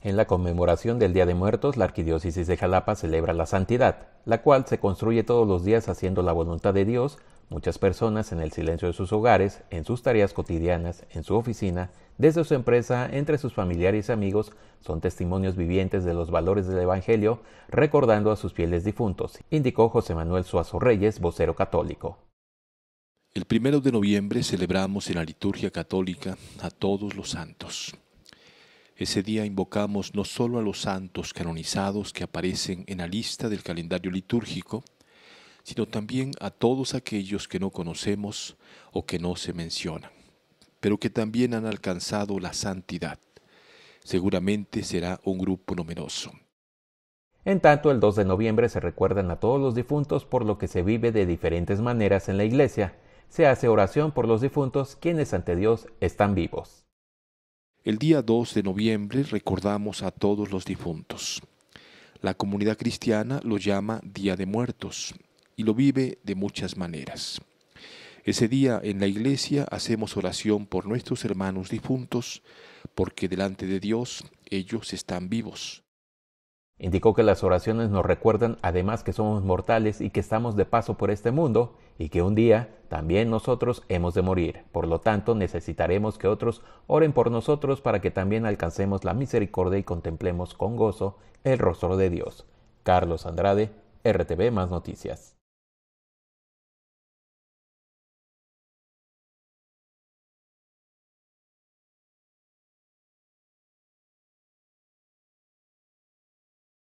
En la conmemoración del Día de Muertos, la Arquidiócesis de Jalapa celebra la santidad, la cual se construye todos los días haciendo la voluntad de Dios. Muchas personas en el silencio de sus hogares, en sus tareas cotidianas, en su oficina, desde su empresa, entre sus familiares y amigos, son testimonios vivientes de los valores del Evangelio, recordando a sus fieles difuntos, indicó José Manuel Suazo Reyes, vocero católico. El primero de noviembre celebramos en la liturgia católica a todos los santos. Ese día invocamos no solo a los santos canonizados que aparecen en la lista del calendario litúrgico, sino también a todos aquellos que no conocemos o que no se mencionan, pero que también han alcanzado la santidad. Seguramente será un grupo numeroso. En tanto, el 2 de noviembre se recuerdan a todos los difuntos por lo que se vive de diferentes maneras en la iglesia. Se hace oración por los difuntos quienes ante Dios están vivos. El día 2 de noviembre recordamos a todos los difuntos. La comunidad cristiana lo llama Día de Muertos y lo vive de muchas maneras. Ese día en la iglesia hacemos oración por nuestros hermanos difuntos, porque delante de Dios ellos están vivos. Indicó que las oraciones nos recuerdan además que somos mortales y que estamos de paso por este mundo y que un día también nosotros hemos de morir. Por lo tanto, necesitaremos que otros oren por nosotros para que también alcancemos la misericordia y contemplemos con gozo el rostro de Dios. Carlos Andrade, RTV Más Noticias.